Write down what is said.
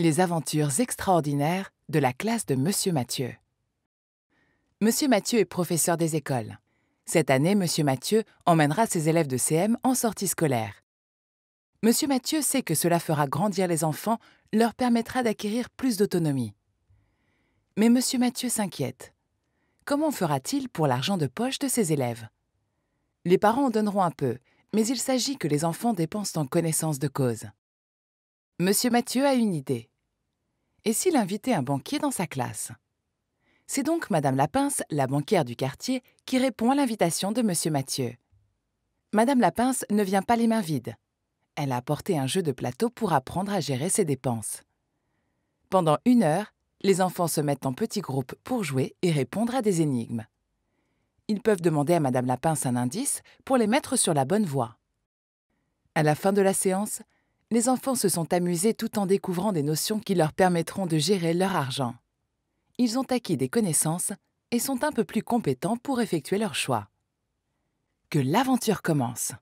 Les aventures extraordinaires de la classe de Monsieur Mathieu. Monsieur Mathieu est professeur des écoles. Cette année, Monsieur Mathieu emmènera ses élèves de CM en sortie scolaire. Monsieur Mathieu sait que cela fera grandir les enfants, leur permettra d'acquérir plus d'autonomie. Mais Monsieur Mathieu s'inquiète. Comment fera-t-il pour l'argent de poche de ses élèves Les parents en donneront un peu, mais il s'agit que les enfants dépensent en connaissance de cause. Monsieur Mathieu a une idée. Et s'il invitait un banquier dans sa classe C'est donc Madame Lapince, la banquière du quartier, qui répond à l'invitation de M. Mathieu. Madame Lapince ne vient pas les mains vides. Elle a apporté un jeu de plateau pour apprendre à gérer ses dépenses. Pendant une heure, les enfants se mettent en petits groupes pour jouer et répondre à des énigmes. Ils peuvent demander à Madame Lapince un indice pour les mettre sur la bonne voie. À la fin de la séance, les enfants se sont amusés tout en découvrant des notions qui leur permettront de gérer leur argent. Ils ont acquis des connaissances et sont un peu plus compétents pour effectuer leurs choix. Que l'aventure commence